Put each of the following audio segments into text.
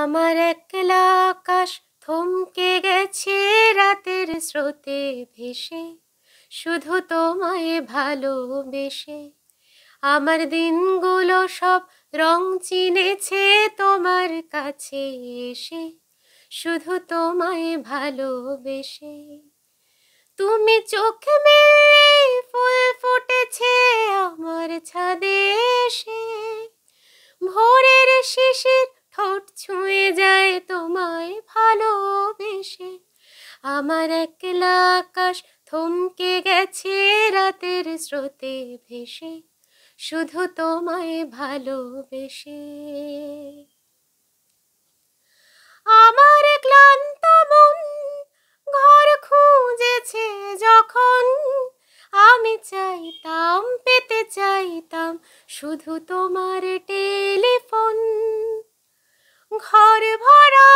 আমার একলা আকাশ থমকে গেছে রাতের স্রোতে ভেসে শুধু তোমায় ভালোবেসে আমার দিনগুলো সব রং চিনেছে তোমার কাছে এসে শুধু তোমায় ভালোবেসে তুমি চোখ মেলে ফুল ফুটেছে আমার ছাদ আমার একলা আকাশ থমকে গেছে রাতের স্রোতে ভেসে শুধু তোমায় ভালোবেসে আমার ক্লান্ত মন ঘর খুঁজেছে যখন আমি চাইতাম পেতে চাইতাম শুধু তোমার টেলিফোন ঘর ভরা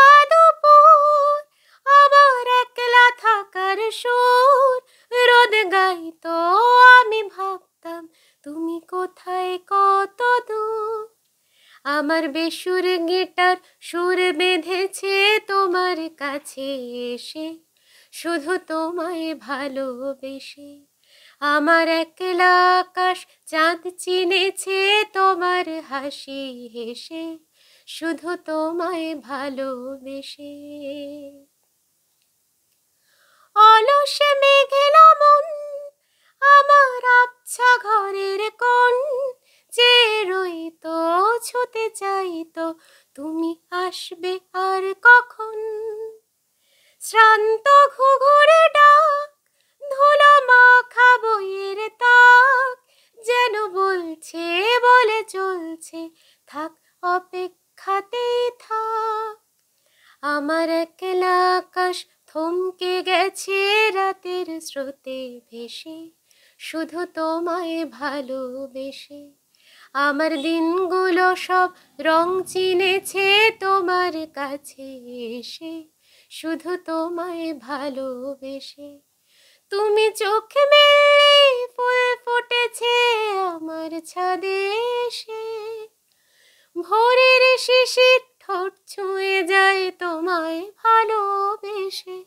আমার বেসুর গিটার সুর বেঁধেছে তোমার কাছে এসে শুধু তোমায় ভালোবেসে আমার একলা আকাশ চাঁদ চিনেছে তোমার হাসি হেসে শুধু তোমায় ভালোবেসে আসবে আর কখন শ্রান্ত ঘুঘুরে ডাক ধুলো মাখা বইয়ের তাক যেন বলছে বলে চলছে থাক অপেক্ষাতেই থাক আমার একলা আকাশ থমকে গেছে রাতের স্রোতে ভেসে শুধু তোমায় ভালোবেসে আমার দিনগুলো সব রং চিনেছে তো কাছে এসে শুধু তোমায় ভালোবেসে তুমি চোখ মেলে ফুল ফুটেছে আমার ছাদে এসে ভোরের শিশির ঠোঁট ছুঁয়ে যায় তোমায় ভালোবেসে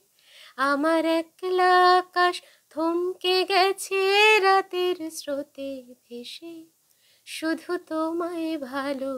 আমার একলা আকাশ থমকে গেছে রাতের স্রোতে ভেসে শুধু তোমায় ভালোবেসে